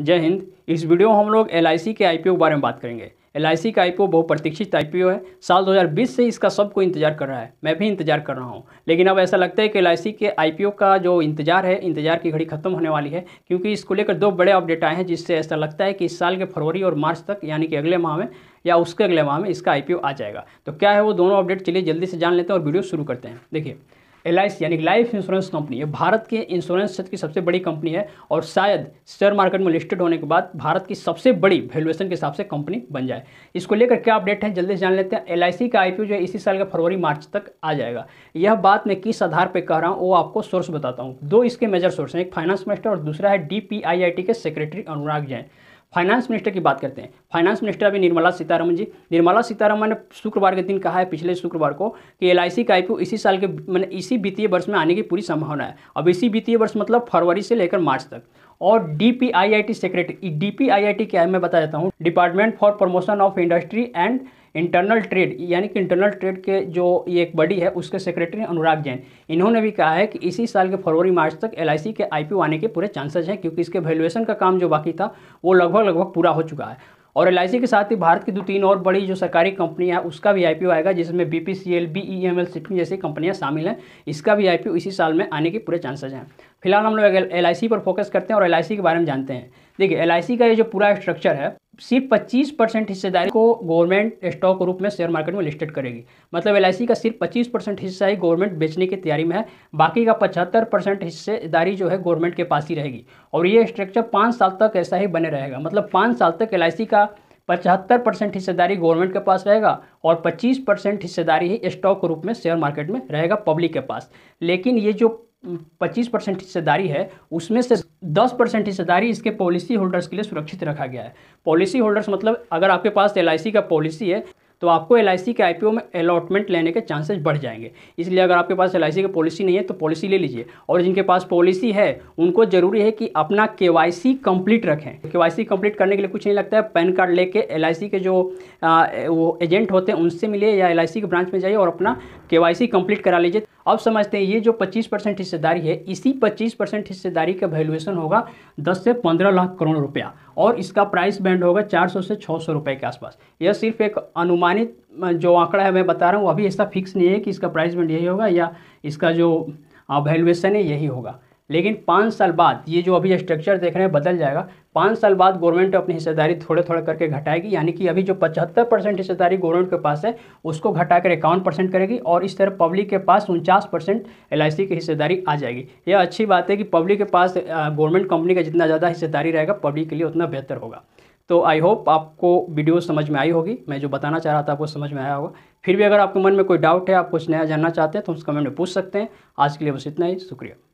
जय हिंद इस वीडियो में हम लोग एल के आई के बारे में बात करेंगे एल का आई बहुत प्रतीक्षित आई है साल 2020 से इसका सबको इंतजार कर रहा है मैं भी इंतजार कर रहा हूँ लेकिन अब ऐसा लगता है कि एल के आई का जो इंतजार है इंतजार की घड़ी खत्म होने वाली है क्योंकि इसको लेकर दो बड़े अपडेट आए हैं जिससे ऐसा लगता है कि इस साल के फरवरी और मार्च तक यानी कि अगले माह में या उसके अगले माह में इसका आई आ जाएगा तो क्या है वो दोनों अपडेट चलिए जल्दी से जान लेते हैं और वीडियो शुरू करते हैं देखिए एल यानी लाइफ इंश्योरेंस कंपनी ये भारत के इंश्योरेंस क्षेत्र की सबसे बड़ी कंपनी है और शायद शेयर मार्केट में लिस्टेड होने के बाद भारत की सबसे बड़ी वैल्यूएशन के हिसाब से कंपनी बन जाए इसको लेकर क्या अपडेट है जल्दी से जान लेते हैं एल का आई जो है इसी साल का फरवरी मार्च तक आ जाएगा यह बात मैं किस आधार पर कह रहा हूँ वो आपको सोर्स बताता हूँ दो इसके मेजर सोर्स हैं एक फाइनेंस मिनिस्टर और दूसरा है डी के secretary Anurag Jain finance minister की बात करते हैं फाइनेंस मिनिस्टर अभी निर्मला सीतारमन जी निर्मला सीतारमन ने शुक्रवार के दिन कहा है पिछले शुक्रवार को कि एल का आई इसी साल के मैंने इसी वित्तीय वर्ष में आने की पूरी संभावना है अब इसी वित्तीय वर्ष मतलब फरवरी से लेकर मार्च तक और D P I I T secretary D P I I T क्या है मैं बता देता हूँ department for promotion of industry and internal trade यानी कि इंटरनल ट्रेड के जो ये एक बड़ी है उसके सेक्रेटरी अनुराग जैन इन्होंने भी कहा है कि इसी साल के फरवरी मार्च तक एल के आई आने के पूरे चांसेज हैं क्योंकि इसके वैल्युएसन का काम जो बाकी था वो लगभग लगभग पूरा हो चुका है और एल के साथ ही भारत की दो तीन और बड़ी जो सरकारी कंपनियां हैं उसका भी आई आएगा जिसमें B P C L B E M L सिटिंग जैसी कंपनियां शामिल हैं इसका भी आई इसी साल में आने के पूरे चांसेज हैं फिलहाल हम लोग एल पर फोकस करते हैं और एल के बारे में जानते हैं देखिए एल का ये जो पूरा स्ट्रक्चर है सिर्फ 25 परसेंट हिस्सेदारी को गवर्नमेंट स्टॉक के रूप में शेयर मार्केट में लिस्टेड करेगी मतलब एल का सिर्फ 25 परसेंट हिस्सा ही गवर्नमेंट बेचने की तैयारी में है बाकी का 75 परसेंट हिस्सेदारी जो है गवर्नमेंट के पास ही रहेगी और ये स्ट्रक्चर पाँच साल तक ऐसा ही बने रहेगा मतलब पाँच साल तक एल का पचहत्तर परसेंट हिस्सेदारी गवर्नमेंट के पास रहेगा और 25 परसेंट हिस्सेदारी ही स्टॉक के रूप में शेयर मार्केट में रहेगा पब्लिक के पास लेकिन ये जो पच्चीस परसेंट हिस्सेदारी है उसमें से दस परसेंट हिस्सेदारी इसके पॉलिसी होल्डर्स के लिए सुरक्षित रखा गया है पॉलिसी होल्डर्स मतलब अगर आपके पास एल का पॉलिसी है तो आपको एल के आई में अलॉटमेंट लेने के चांसेस बढ़ जाएंगे इसलिए अगर आपके पास एल आई की पॉलिसी नहीं है तो पॉलिसी ले लीजिए और जिनके पास पॉलिसी है उनको ज़रूरी है कि अपना के वाई कंप्लीट रखें के कंप्लीट करने के लिए कुछ नहीं लगता है पैन कार्ड लेके एल के जो आ, वो एजेंट होते हैं उनसे मिलिए या एल के ब्रांच में जाइए और अपना के वाई कंप्लीट करा लीजिए अब समझते हैं ये जो 25 परसेंट हिस्सेदारी है इसी 25 परसेंट हिस्सेदारी का वैल्यूएशन होगा 10 से 15 लाख करोड़ रुपया और इसका प्राइस बैंड होगा 400 से 600 रुपए के आसपास यह सिर्फ एक अनुमानित जो आंकड़ा है मैं बता रहा हूँ अभी ऐसा फिक्स नहीं है कि इसका प्राइस बैंड यही होगा या इसका जो वैल्यूएसन है यही होगा लेकिन पाँच साल बाद ये जो अभी स्ट्रक्चर देख रहे हैं बदल जाएगा पाँच साल बाद गवर्नमेंट अपनी हिस्सेदारी थोड़े थोड़े करके घटाएगी यानी कि अभी जो पचहत्तर परसेंट हिस्सेदारी गवर्नमेंट के पास है उसको घटाकर इक्यावन परसेंट करेगी और इस तरह पब्लिक के पास उनचास परसेंट एल की हिस्सेदारी आ जाएगी यह अच्छी बात है कि पब्लिक के पास गवर्नमेंट कंपनी का जितना ज़्यादा हिस्सेदारी रहेगा पब्लिक के लिए उतना बेहतर होगा तो आई होप आपको वीडियो समझ में आई होगी मैं जो बताना चाह रहा था आपको समझ में आया होगा फिर भी अगर आपके मन में कोई डाउट है आप कुछ नया जानना चाहते हैं तो उस कमेंट में पूछ सकते हैं आज के लिए बस इतना ही शुक्रिया